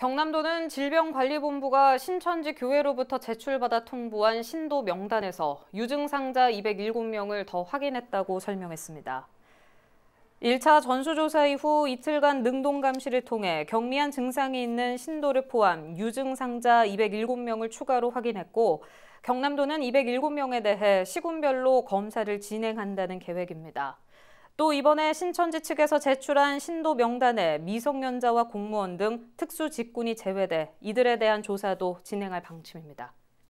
경남도는 질병관리본부가 신천지 교회로부터 제출받아 통보한 신도 명단에서 유증상자 207명을 더 확인했다고 설명했습니다. 1차 전수조사 이후 이틀간 능동감시를 통해 경미한 증상이 있는 신도를 포함 유증상자 207명을 추가로 확인했고 경남도는 207명에 대해 시군별로 검사를 진행한다는 계획입니다. 또 이번에 신천지 측에서 제출한 신도 명단에 미성년자와 공무원 등 특수 직군이 제외돼 이들에 대한 조사도 진행할 방침입니다.